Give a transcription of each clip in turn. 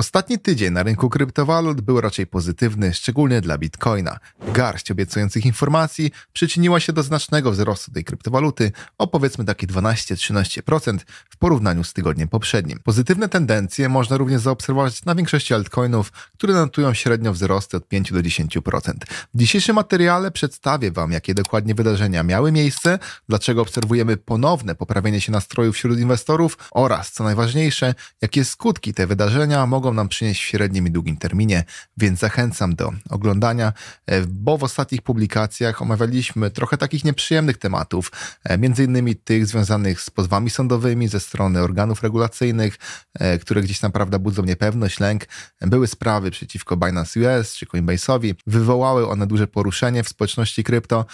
Ostatni tydzień na rynku kryptowalut był raczej pozytywny, szczególnie dla Bitcoina. Garść obiecujących informacji przyczyniła się do znacznego wzrostu tej kryptowaluty o powiedzmy takie 12-13% w porównaniu z tygodniem poprzednim. Pozytywne tendencje można również zaobserwować na większości altcoinów, które notują średnio wzrosty od 5 do 10%. W dzisiejszym materiale przedstawię Wam, jakie dokładnie wydarzenia miały miejsce, dlaczego obserwujemy ponowne poprawienie się nastroju wśród inwestorów oraz, co najważniejsze, jakie skutki te wydarzenia mogą mogą nam przynieść w średnim i długim terminie, więc zachęcam do oglądania, e, bo w ostatnich publikacjach omawialiśmy trochę takich nieprzyjemnych tematów, e, między innymi tych związanych z pozwami sądowymi ze strony organów regulacyjnych, e, które gdzieś naprawdę budzą niepewność, lęk. Były sprawy przeciwko Binance US czy Coinbase'owi, wywołały one duże poruszenie w społeczności krypto,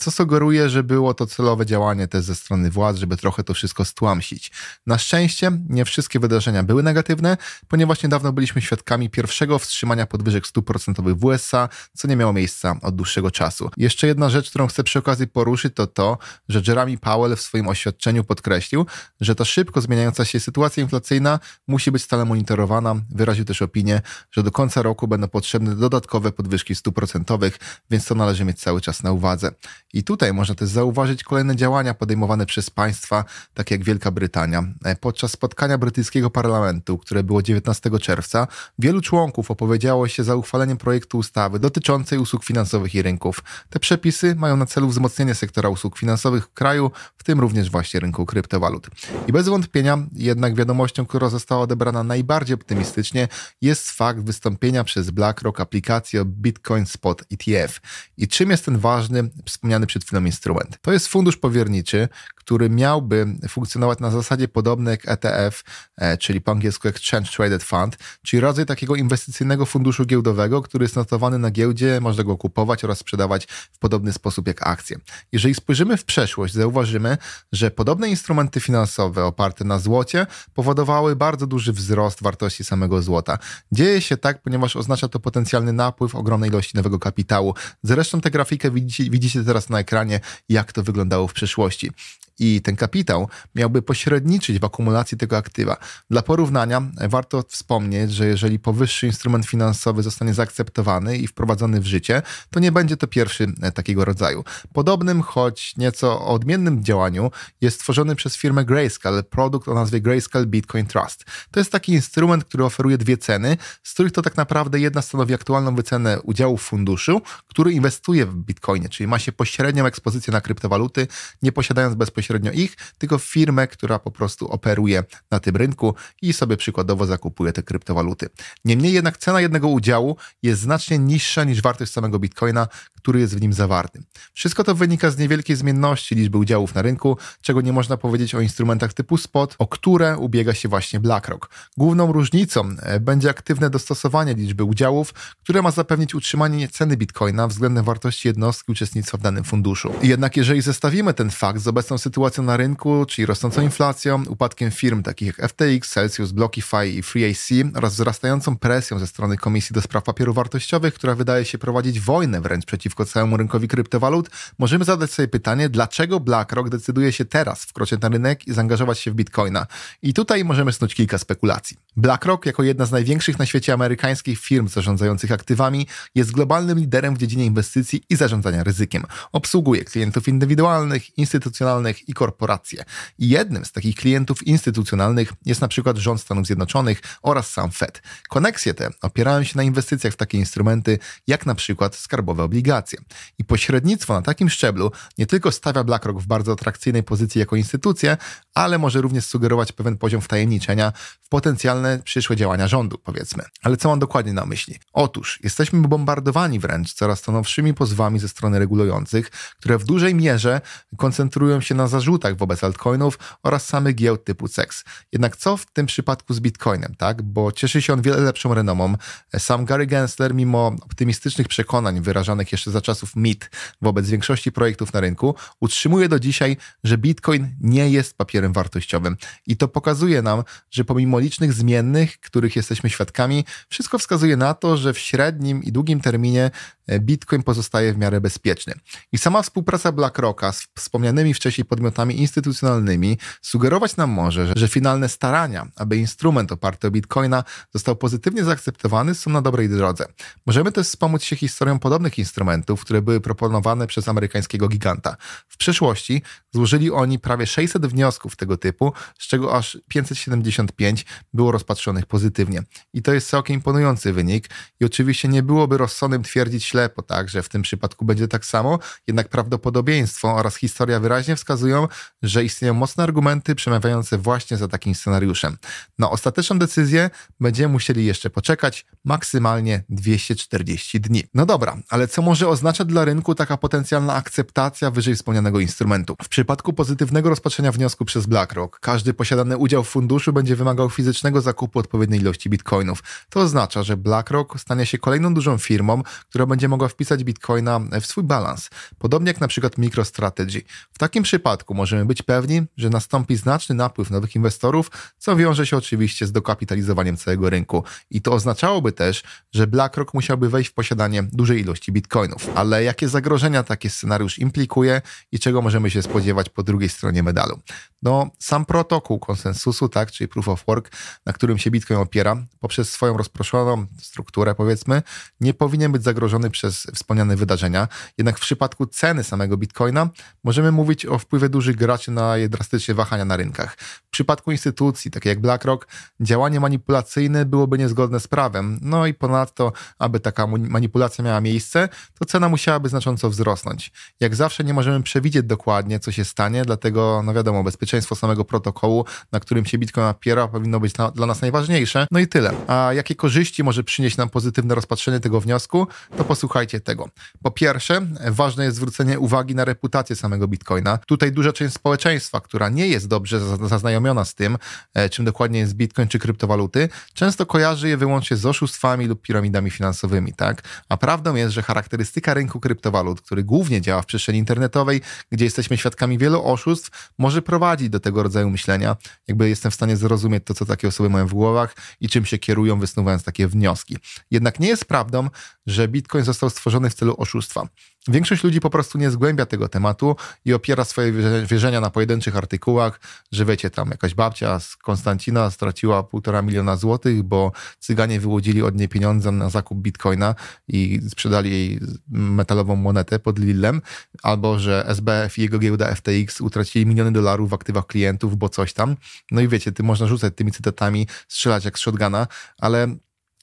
co sugeruje, że było to celowe działanie też ze strony władz, żeby trochę to wszystko stłamsić. Na szczęście nie wszystkie wydarzenia były negatywne, ponieważ niedawno niedawno byliśmy świadkami pierwszego wstrzymania podwyżek stóp procentowych w USA, co nie miało miejsca od dłuższego czasu. Jeszcze jedna rzecz, którą chcę przy okazji poruszyć, to to, że Jeremy Powell w swoim oświadczeniu podkreślił, że ta szybko zmieniająca się sytuacja inflacyjna musi być stale monitorowana. Wyraził też opinię, że do końca roku będą potrzebne dodatkowe podwyżki stóp procentowych, więc to należy mieć cały czas na uwadze. I tutaj można też zauważyć kolejne działania podejmowane przez państwa, takie jak Wielka Brytania. E, podczas spotkania brytyjskiego parlamentu, które było 19 czerwca, czerwca wielu członków opowiedziało się za uchwaleniem projektu ustawy dotyczącej usług finansowych i rynków. Te przepisy mają na celu wzmocnienie sektora usług finansowych w kraju, w tym również właśnie rynku kryptowalut. I bez wątpienia jednak wiadomością, która została odebrana najbardziej optymistycznie, jest fakt wystąpienia przez BlackRock aplikacji o Bitcoin Spot ETF. I czym jest ten ważny, wspomniany przed chwilą instrument? To jest fundusz powierniczy, który miałby funkcjonować na zasadzie podobnej jak ETF, e, czyli po angielsku Exchange Traded Fund, czyli rodzaj takiego inwestycyjnego funduszu giełdowego, który jest notowany na giełdzie, można go kupować oraz sprzedawać w podobny sposób jak akcje. Jeżeli spojrzymy w przeszłość, zauważymy, że podobne instrumenty finansowe oparte na złocie powodowały bardzo duży wzrost wartości samego złota. Dzieje się tak, ponieważ oznacza to potencjalny napływ ogromnej ilości nowego kapitału. Zresztą tę grafikę widzicie, widzicie teraz na ekranie, jak to wyglądało w przeszłości i ten kapitał miałby pośredniczyć w akumulacji tego aktywa. Dla porównania e, warto wspomnieć, że jeżeli powyższy instrument finansowy zostanie zaakceptowany i wprowadzony w życie, to nie będzie to pierwszy e, takiego rodzaju. Podobnym, choć nieco odmiennym działaniu jest tworzony przez firmę Grayscale produkt o nazwie Grayscale Bitcoin Trust. To jest taki instrument, który oferuje dwie ceny, z których to tak naprawdę jedna stanowi aktualną wycenę udziału w funduszu, który inwestuje w Bitcoinie, czyli ma się pośrednią ekspozycję na kryptowaluty, nie posiadając bezpośrednio bezpośrednio ich, tylko firmę, która po prostu operuje na tym rynku i sobie przykładowo zakupuje te kryptowaluty. Niemniej jednak cena jednego udziału jest znacznie niższa niż wartość samego bitcoina, który jest w nim zawarty. Wszystko to wynika z niewielkiej zmienności liczby udziałów na rynku, czego nie można powiedzieć o instrumentach typu spot, o które ubiega się właśnie BlackRock. Główną różnicą e, będzie aktywne dostosowanie liczby udziałów, które ma zapewnić utrzymanie ceny bitcoina względem wartości jednostki uczestnictwa w danym funduszu. Jednak jeżeli zestawimy ten fakt z obecną sytuacją, sytuacją na rynku, czyli rosnącą inflacją, upadkiem firm takich jak FTX, Celsius, Blockify i FreeAC oraz wzrastającą presją ze strony Komisji do Spraw Papierów Wartościowych, która wydaje się prowadzić wojnę wręcz przeciwko całemu rynkowi kryptowalut, możemy zadać sobie pytanie, dlaczego BlackRock decyduje się teraz wkroczyć na rynek i zaangażować się w Bitcoina. I tutaj możemy snuć kilka spekulacji. BlackRock, jako jedna z największych na świecie amerykańskich firm zarządzających aktywami, jest globalnym liderem w dziedzinie inwestycji i zarządzania ryzykiem. Obsługuje klientów indywidualnych, instytucjonalnych i korporacje. Jednym z takich klientów instytucjonalnych jest na przykład rząd Stanów Zjednoczonych oraz sam Fed. Koneksje te opierają się na inwestycjach w takie instrumenty, jak na przykład skarbowe obligacje. I pośrednictwo na takim szczeblu nie tylko stawia BlackRock w bardzo atrakcyjnej pozycji jako instytucje, ale może również sugerować pewien poziom wtajemniczenia w potencjalne przyszłe działania rządu, powiedzmy. Ale co mam dokładnie na myśli? Otóż jesteśmy bombardowani wręcz coraz to nowszymi pozwami ze strony regulujących, które w dużej mierze koncentrują się na zarzutach wobec altcoinów oraz samych giełd typu CEX. Jednak co w tym przypadku z Bitcoinem, tak? Bo cieszy się on wiele lepszą renomą. Sam Gary Gensler, mimo optymistycznych przekonań wyrażanych jeszcze za czasów MIT wobec większości projektów na rynku, utrzymuje do dzisiaj, że Bitcoin nie jest papierem wartościowym. I to pokazuje nam, że pomimo licznych zmiennych, których jesteśmy świadkami, wszystko wskazuje na to, że w średnim i długim terminie E, Bitcoin pozostaje w miarę bezpieczny. I sama współpraca BlackRocka z wspomnianymi wcześniej podmiotami instytucjonalnymi sugerować nam może, że, finalne starania, aby instrument oparty o Bitcoina został pozytywnie zaakceptowany, są na dobrej drodze. Możemy też wspomóc się historią podobnych instrumentów, które były proponowane przez amerykańskiego giganta. W przeszłości złożyli oni prawie 600 wniosków tego typu, z czego aż 575 było rozpatrzonych pozytywnie. I to jest całkiem imponujący wynik i oczywiście nie byłoby rozsądnym twierdzić ślepo, tak, że w tym przypadku będzie tak samo, jednak prawdopodobieństwo oraz historia wyraźnie wskazują, że istnieją mocne argumenty przemawiające właśnie za takim scenariuszem. Na ostateczną decyzję będziemy musieli jeszcze poczekać maksymalnie 240 dni. No dobra, ale co może oznaczać dla rynku taka potencjalna akceptacja wyżej wspomnianego instrumentu? W przypadku pozytywnego rozpatrzenia wniosku przez BlackRock, każdy posiadany udział w funduszu będzie wymagał fizycznego zakupu odpowiedniej ilości bitcoinów. To oznacza, że BlackRock stanie się kolejną dużą firmą, która będzie będzie mogła wpisać bitcoina w swój balans, podobnie jak na przykład MicroStrategy. W takim przypadku możemy być pewni, że nastąpi znaczny napływ nowych inwestorów, co wiąże się oczywiście z dokapitalizowaniem całego rynku. I to oznaczałoby też, że BlackRock musiałby wejść w posiadanie dużej ilości bitcoinów. Ale jakie zagrożenia taki scenariusz implikuje i czego możemy się spodziewać po drugiej stronie medalu? No, sam protokół konsensusu, tak, czyli proof of work, na którym się bitcoin opiera, poprzez swoją rozproszoną strukturę, powiedzmy, nie powinien być zagrożony przez wspomniane wydarzenia. Jednak w przypadku ceny samego bitcoina możemy mówić o wpływie dużych graczy na jej drastyczne wahania na rynkach. W przypadku instytucji, takie jak BlackRock, działanie manipulacyjne byłoby niezgodne z prawem. No i ponadto, aby taka manipulacja miała miejsce, to cena musiałaby znacząco wzrosnąć. Jak zawsze nie możemy przewidzieć dokładnie, co się stanie, dlatego, no wiadomo, bezpieczeństwo samego protokołu, na którym się Bitcoin opiera, powinno być na, dla nas najważniejsze. No i tyle. A jakie korzyści może przynieść nam pozytywne rozpatrzenie tego wniosku, to posłuchajmy słuchajcie tego. Po pierwsze, ważne jest zwrócenie uwagi na reputację samego Bitcoina. Tutaj duża część społeczeństwa, która nie jest dobrze zaznajomiona z tym, e, czym dokładnie jest Bitcoin czy kryptowaluty, często kojarzy je wyłącznie z oszustwami lub piramidami finansowymi, tak? A prawdą jest, że charakterystyka rynku kryptowalut, który głównie działa w przestrzeni internetowej, gdzie jesteśmy świadkami wielu oszustw, może prowadzić do tego rodzaju myślenia. Jakby jestem w stanie zrozumieć to, co takie osoby mają w głowach i czym się kierują, wysnuwając takie wnioski. Jednak nie jest prawdą, że Bitcoin został stworzony w celu oszustwa. Większość ludzi po prostu nie zgłębia tego tematu i opiera swoje wierzenia na pojedynczych artykułach, że wiecie, tam jakaś babcia z Konstancina straciła półtora miliona złotych, bo cyganie wyłudzili od niej pieniądze na zakup bitcoina i sprzedali jej metalową monetę pod Lillem, albo że SBF i jego giełda FTX utracili miliony dolarów w aktywach klientów, bo coś tam. No i wiecie, ty można rzucać tymi cytatami, strzelać jak z shotguna, ale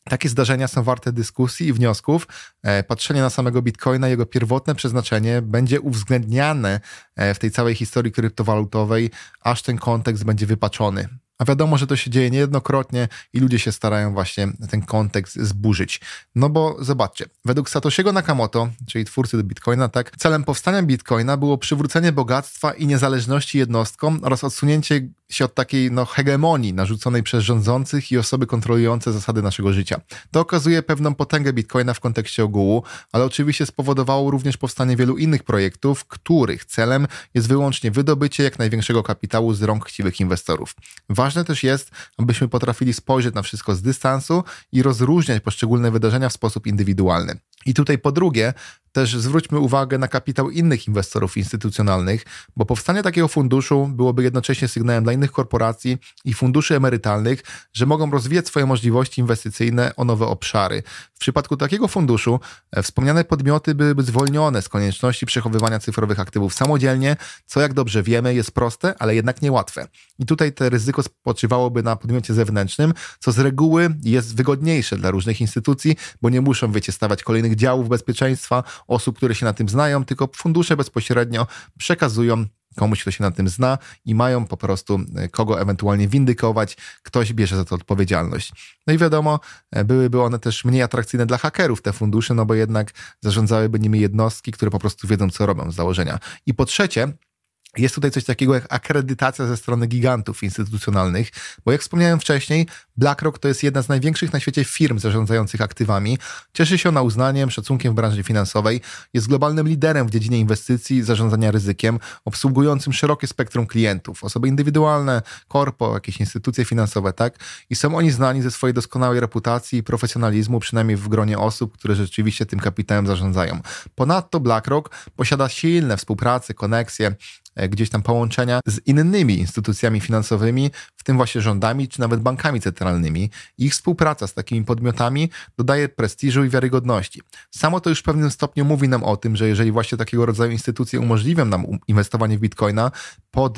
takie zdarzenia są warte dyskusji i wniosków. E, patrzenie na samego bitcoina, jego pierwotne przeznaczenie będzie uwzględniane e, w tej całej historii kryptowalutowej, aż ten kontekst będzie wypaczony. A wiadomo, że to się dzieje niejednokrotnie i ludzie się starają właśnie ten kontekst zburzyć. No bo zobaczcie, według Satoshiego Nakamoto, czyli twórcy do Bitcoina, tak, celem powstania Bitcoina było przywrócenie bogactwa i niezależności jednostkom oraz odsunięcie się od takiej no, hegemonii narzuconej przez rządzących i osoby kontrolujące zasady naszego życia. To okazuje pewną potęgę bitcoina w kontekście ogółu, ale oczywiście spowodowało również powstanie wielu innych projektów, których celem jest wyłącznie wydobycie jak największego kapitału z rąk chciwych inwestorów. Ważne też jest, abyśmy potrafili spojrzeć na wszystko z dystansu i rozróżniać poszczególne wydarzenia w sposób indywidualny. I tutaj po drugie, też zwróćmy uwagę na kapitał innych inwestorów instytucjonalnych, bo powstanie takiego funduszu byłoby jednocześnie sygnałem dla innych korporacji i funduszy emerytalnych, że mogą rozwijać swoje możliwości inwestycyjne o nowe obszary. W przypadku takiego funduszu e, wspomniane podmioty byłyby zwolnione z konieczności przechowywania cyfrowych aktywów samodzielnie, co jak dobrze wiemy jest proste, ale jednak niełatwe. I tutaj to ryzyko spoczywałoby na podmiocie zewnętrznym, co z reguły jest wygodniejsze dla różnych instytucji, bo nie muszą, wiecie, stawiać kolejnych działów bezpieczeństwa, osób, które się na tym znają, tylko fundusze bezpośrednio przekazują komuś, kto się na tym zna i mają po prostu e, kogo ewentualnie windykować, ktoś bierze za to odpowiedzialność. No i wiadomo, e, byłyby one też mniej atrakcyjne dla hakerów, te fundusze, no bo jednak zarządzałyby nimi jednostki, które po prostu wiedzą, co robią z założenia. I po trzecie, jest tutaj coś takiego jak akredytacja ze strony gigantów instytucjonalnych, bo jak wspomniałem wcześniej, BlackRock to jest jedna z największych na świecie firm zarządzających aktywami. Cieszy się ona uznaniem, szacunkiem w branży finansowej, jest globalnym liderem w dziedzinie inwestycji, zarządzania ryzykiem, obsługującym szerokie spektrum klientów, osoby indywidualne, korpo, jakieś instytucje finansowe, tak? I są oni znani ze swojej doskonałej reputacji i profesjonalizmu, przynajmniej w gronie osób, które rzeczywiście tym kapitałem zarządzają. Ponadto BlackRock posiada silne współpracy, koneksje E, gdzieś tam połączenia z innymi instytucjami finansowymi, w tym właśnie rządami czy nawet bankami centralnymi. Ich współpraca z takimi podmiotami dodaje prestiżu i wiarygodności. Samo to już w pewnym stopniu mówi nam o tym, że jeżeli właśnie takiego rodzaju instytucje umożliwią nam inwestowanie w bitcoina pod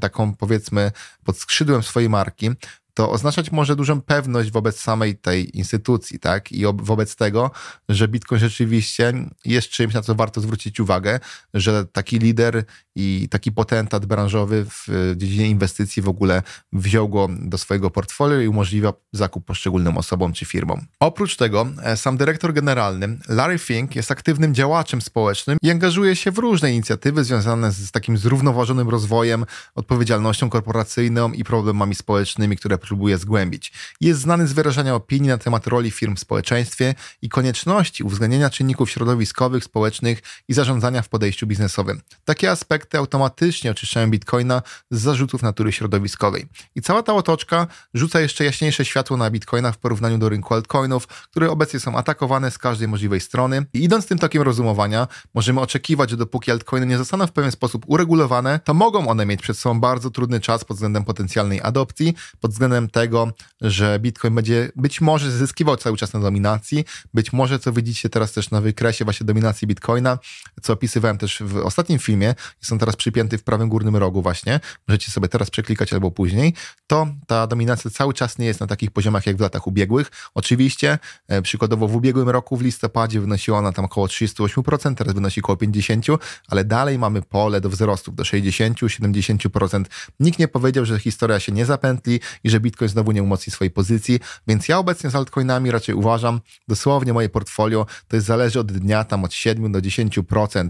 taką powiedzmy pod skrzydłem swojej marki, to oznaczać może dużą pewność wobec samej tej instytucji, tak? I wobec tego, że Bitcoin rzeczywiście jest czymś, na co warto zwrócić uwagę, że taki lider i taki potentat branżowy w e, dziedzinie inwestycji w ogóle wziął go do swojego portfolio i umożliwia zakup poszczególnym osobom czy firmom. Oprócz tego, e, sam dyrektor generalny Larry Fink jest aktywnym działaczem społecznym i angażuje się w różne inicjatywy związane z takim zrównoważonym rozwojem, odpowiedzialnością korporacyjną i problemami społecznymi, które próbuje zgłębić. Jest znany z wyrażania opinii na temat roli firm w społeczeństwie i konieczności uwzględnienia czynników środowiskowych, społecznych i zarządzania w podejściu biznesowym. Takie aspekty automatycznie oczyszczają Bitcoina z zarzutów natury środowiskowej. I cała ta otoczka rzuca jeszcze jaśniejsze światło na Bitcoina w porównaniu do rynku altcoinów, które obecnie są atakowane z każdej możliwej strony. I idąc tym tokiem rozumowania, możemy oczekiwać, że dopóki altcoiny nie zostaną w pewien sposób uregulowane, to mogą one mieć przed sobą bardzo trudny czas pod względem potencjalnej adopcji, pod względem tego, że Bitcoin będzie być może zyskiwał cały czas na dominacji, być może, co widzicie teraz też na wykresie właśnie dominacji Bitcoina, co opisywałem też w ostatnim filmie, są teraz przypięty w prawym górnym rogu właśnie, możecie sobie teraz przeklikać albo później, to ta dominacja cały czas nie jest na takich poziomach jak w latach ubiegłych. Oczywiście, e, przykładowo w ubiegłym roku, w listopadzie wynosiła ona tam około 38%, teraz wynosi około 50%, ale dalej mamy pole do wzrostów, do 60-70%. Nikt nie powiedział, że historia się nie zapętli i że Bitcoin znowu nie umocni swojej pozycji, więc ja obecnie z altcoinami raczej uważam, dosłownie moje portfolio to jest zależy od dnia, tam od 7 do 10%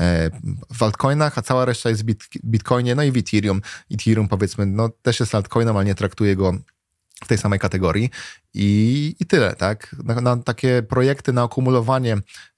e, w altcoinach, a cała reszta jest w Bitcoinie, no i w Ethereum. Ethereum powiedzmy, no też jest altcoinem, ale nie traktuję go w tej samej kategorii i, i tyle, tak? Na, na, takie projekty, na akumulowanie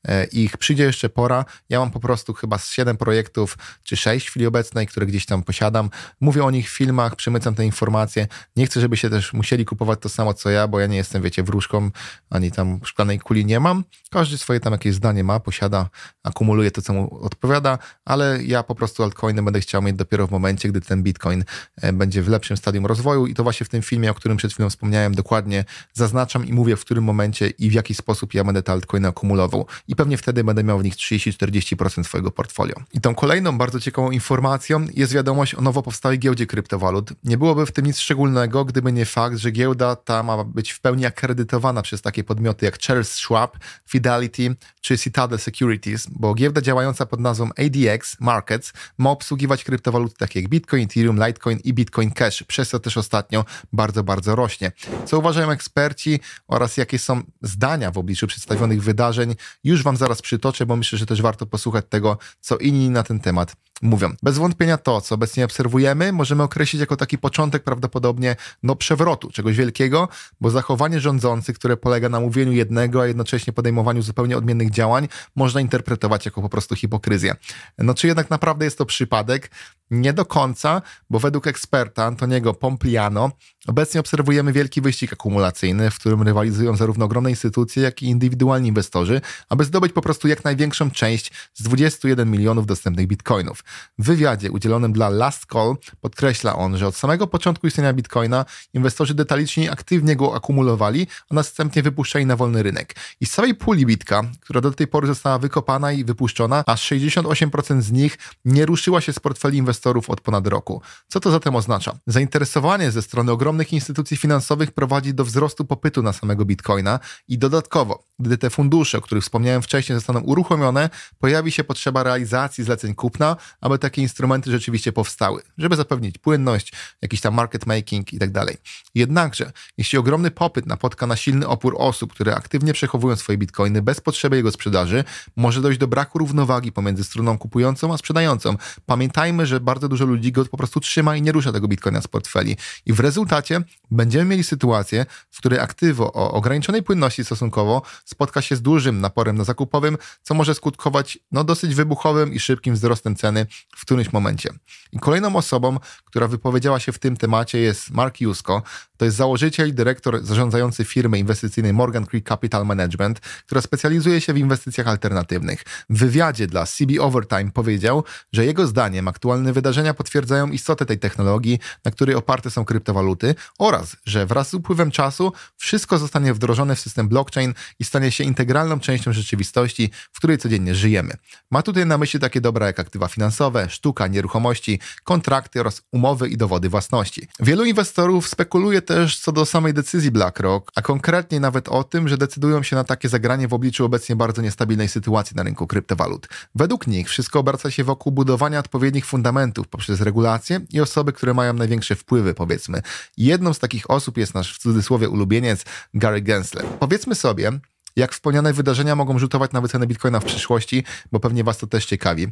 e, ich przyjdzie jeszcze pora. Ja mam po prostu chyba z 7 projektów czy 6 w chwili obecnej, które gdzieś tam posiadam. Mówię o nich w filmach, przymycam te informacje. Nie chcę, żeby się też musieli kupować to samo co ja, bo ja nie jestem, wiecie, wróżką, ani tam szklanej kuli nie mam. Każdy swoje tam jakieś zdanie ma, posiada, akumuluje to, co mu odpowiada, ale ja po prostu altcoiny będę chciał mieć dopiero w momencie, gdy ten bitcoin e, będzie w lepszym stadium rozwoju i to właśnie w tym filmie, o którym przed przed chwilą wspomniałem, dokładnie zaznaczam i mówię, w którym momencie i w jaki sposób ja będę te altcoiny akumulował. I pewnie wtedy będę miał w nich 30-40% swojego portfolio. I tą kolejną bardzo ciekawą informacją jest wiadomość o nowo powstałej giełdzie kryptowalut. Nie byłoby w tym nic szczególnego, gdyby nie fakt, że giełda ta ma być w pełni akredytowana przez takie podmioty jak Charles Schwab, Fidelity czy Citadel Securities, bo giełda działająca pod nazwą ADX Markets ma obsługiwać kryptowaluty takie jak Bitcoin, Ethereum, Litecoin i Bitcoin Cash, przez co też ostatnio bardzo, bardzo rośnie. Co uważają eksperci oraz jakie są zdania w obliczu przedstawionych wydarzeń, już Wam zaraz przytoczę, bo myślę, że też warto posłuchać tego, co inni na ten temat mówią. Bez wątpienia to, co obecnie obserwujemy, możemy określić jako taki początek prawdopodobnie no, przewrotu, czegoś wielkiego, bo zachowanie rządzących, które polega na mówieniu jednego, a jednocześnie podejmowaniu zupełnie odmiennych działań, można interpretować jako po prostu hipokryzję. No czy jednak naprawdę jest to przypadek? Nie do końca, bo według eksperta Antoniego Pompliano obecnie obserwujemy wielki wyścig akumulacyjny, w którym rywalizują zarówno ogromne instytucje, jak i indywidualni inwestorzy, aby zdobyć po prostu jak największą część z 21 milionów dostępnych bitcoinów. W wywiadzie udzielonym dla Last Call podkreśla on, że od samego początku istnienia bitcoina inwestorzy detaliczni aktywnie go akumulowali, a następnie wypuszczali na wolny rynek. I z całej puli bitka, która do tej pory została wykopana i wypuszczona, aż 68% z nich nie ruszyła się z portfeli inwestorów od ponad roku. Co to zatem oznacza? Zainteresowanie ze strony ogromnych instytucji finansowych prowadzi do wzrostu popytu na samego bitcoina i dodatkowo, gdy te fundusze, o których wspomniałem wcześniej, zostaną uruchomione, pojawi się potrzeba realizacji zleceń kupna, aby takie instrumenty rzeczywiście powstały, żeby zapewnić płynność, jakiś tam market making i tak dalej. Jednakże, jeśli ogromny popyt napotka na silny opór osób, które aktywnie przechowują swoje bitcoiny bez potrzeby jego sprzedaży, może dojść do braku równowagi pomiędzy stroną kupującą a sprzedającą. Pamiętajmy, że bardzo dużo ludzi go po prostu trzyma i nie rusza tego bitcoina z portfeli. I w rezultacie będziemy mieli sytuację, w której aktywo o ograniczonej płynności stosunkowo spotka się z dużym naporem na zakupowym, co może skutkować no, dosyć wybuchowym i szybkim wzrostem ceny w którymś momencie. I kolejną osobą, która wypowiedziała się w tym temacie jest Mark Jusko, to jest założyciel i dyrektor zarządzający firmy inwestycyjnej Morgan Creek Capital Management, która specjalizuje się w inwestycjach alternatywnych. W wywiadzie dla CB Overtime powiedział, że jego zdaniem aktualne wydarzenia potwierdzają istotę tej technologii, na której oparte są kryptowaluty oraz, że wraz z upływem czasu wszystko zostanie wdrożone w system blockchain i stanie się integralną częścią rzeczywistości, w której codziennie żyjemy. Ma tutaj na myśli takie dobra jak aktywa finansowe, sztuka, nieruchomości, kontrakty oraz umowy i dowody własności. Wielu inwestorów spekuluje też co do samej decyzji BlackRock, a konkretnie nawet o tym, że decydują się na takie zagranie w obliczu obecnie bardzo niestabilnej sytuacji na rynku kryptowalut. Według nich wszystko obraca się wokół budowania odpowiednich fundamentów poprzez regulacje i osoby, które mają największe wpływy, powiedzmy. Jedną z takich osób jest nasz w cudzysłowie ulubieniec Gary Gensler. Powiedzmy sobie, jak wspomniane wydarzenia mogą rzutować na wycenę bitcoina w przyszłości, bo pewnie Was to też ciekawi.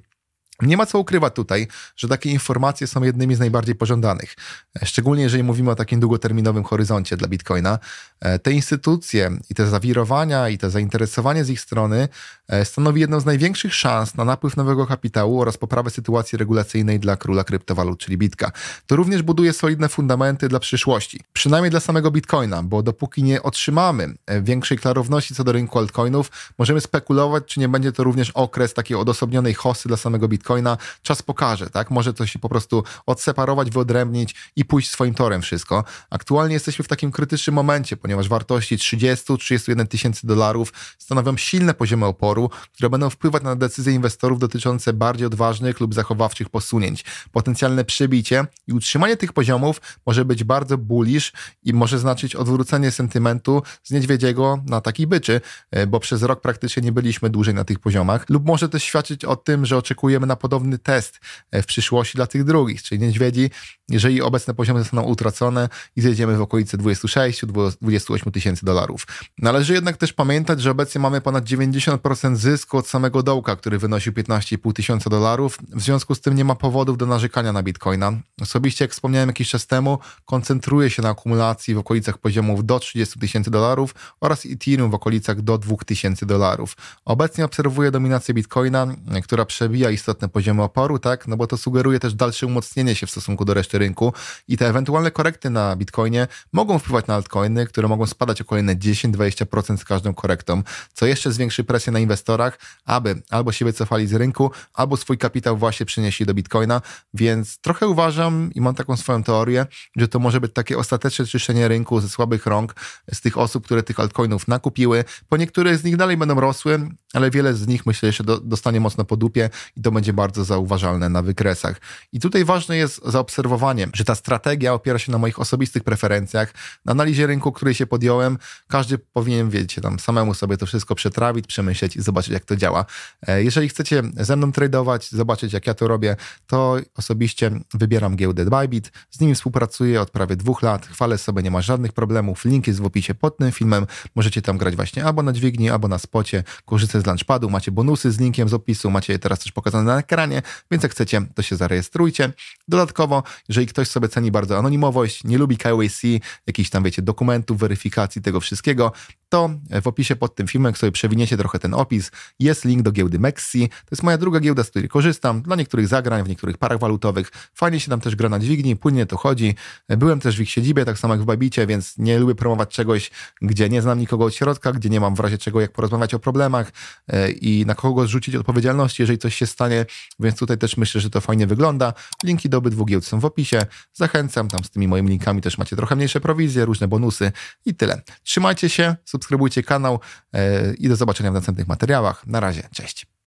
Nie ma co ukrywać tutaj, że takie informacje są jednymi z najbardziej pożądanych. E, szczególnie jeżeli mówimy o takim długoterminowym horyzoncie dla Bitcoina. E, te instytucje i te zawirowania i to zainteresowanie z ich strony e, stanowi jedną z największych szans na napływ nowego kapitału oraz poprawę sytuacji regulacyjnej dla króla kryptowalut, czyli Bitka. To również buduje solidne fundamenty dla przyszłości. Przynajmniej dla samego Bitcoina, bo dopóki nie otrzymamy większej klarowności co do rynku altcoinów, możemy spekulować, czy nie będzie to również okres takiej odosobnionej hossy dla samego Bitcoina Bitcoina, czas pokaże, tak? Może to się po prostu odseparować, wyodrębnić i pójść swoim torem wszystko. Aktualnie jesteśmy w takim krytycznym momencie, ponieważ wartości 30-31 tysięcy dolarów stanowią silne poziomy oporu, które będą wpływać na decyzje inwestorów dotyczące bardziej odważnych lub zachowawczych posunięć. Potencjalne przebicie i utrzymanie tych poziomów może być bardzo bullish i może znaczyć odwrócenie sentymentu z niedźwiedziego na taki byczy, e, bo przez rok praktycznie nie byliśmy dłużej na tych poziomach, lub może też świadczyć o tym, że oczekujemy na podobny test e, w przyszłości dla tych drugich, czyli niedźwiedzi, jeżeli obecne poziomy zostaną utracone i zejdziemy w okolice 26-28 tysięcy dolarów. Należy jednak też pamiętać, że obecnie mamy ponad 90% zysku od samego dołka, który wynosił 15,5 tysiąca dolarów, w związku z tym nie ma powodów do narzekania na Bitcoina. Osobiście, jak wspomniałem jakiś czas temu, koncentruję się na akumulacji w okolicach poziomów do 30 tysięcy dolarów oraz Ethereum w okolicach do tysięcy dolarów. Obecnie obserwuję dominację Bitcoina, która przebija istotne na poziomie oporu, tak? No bo to sugeruje też dalsze umocnienie się w stosunku do reszty rynku i te ewentualne korekty na Bitcoinie mogą wpływać na altcoiny, które mogą spadać o kolejne 10-20% z każdą korektą, co jeszcze zwiększy presję na inwestorach, aby albo się wycofali z rynku, albo swój kapitał właśnie przenieśli do Bitcoina, więc trochę uważam i mam taką swoją teorię, że to może być takie ostateczne czyszczenie rynku ze słabych rąk, z tych osób, które tych altcoinów nakupiły, po niektórych z nich dalej będą rosły, ale wiele z nich myślę że do, dostanie mocno po dupie i to będzie będzie bardzo zauważalne na wykresach. I tutaj ważne jest zaobserwowanie, że ta strategia opiera się na moich osobistych preferencjach, na analizie rynku, której się podjąłem. Każdy powinien, wiecie, tam samemu sobie to wszystko przetrawić, przemyśleć i zobaczyć, jak to działa. E, jeżeli chcecie ze mną tradować, zobaczyć, jak ja to robię, to osobiście wybieram giełdę Bybit. Z nimi współpracuję od prawie dwóch lat. Chwalę sobie, nie ma żadnych problemów. Link jest w opisie pod tym filmem. Możecie tam grać właśnie albo na dźwigni, albo na spocie. Korzystać z Launchpadu, macie bonusy z linkiem z opisu, macie je teraz też pokazane na na ekranie, więc jak chcecie, to się zarejestrujcie. Dodatkowo, jeżeli ktoś sobie ceni bardzo anonimowość, nie lubi KYC, jakichś tam, wiecie, dokumentów, weryfikacji, tego wszystkiego, to e, w opisie pod tym filmem, sobie przewiniecie trochę ten opis, jest link do giełdy Mexi. To jest moja druga giełda, z której korzystam, dla niektórych zagrań, w niektórych parach walutowych. Fajnie się tam też gra na dźwigni, płynnie to chodzi. E, byłem też w ich siedzibie, tak samo jak w Babicie, więc nie lubię promować czegoś, gdzie nie znam nikogo od środka, gdzie nie mam w razie czego jak porozmawiać o problemach e, i na kogo zrzucić odpowiedzialności, jeżeli coś się stanie, więc tutaj też myślę, że to fajnie wygląda. Linki do obydwu giełd są w opisie. Zachęcam, tam z tymi moimi linkami też macie trochę mniejsze prowizje, różne bonusy i tyle. Trzymajcie się, subskrybujcie kanał e, i do zobaczenia w następnych materiałach. Na razie, cześć.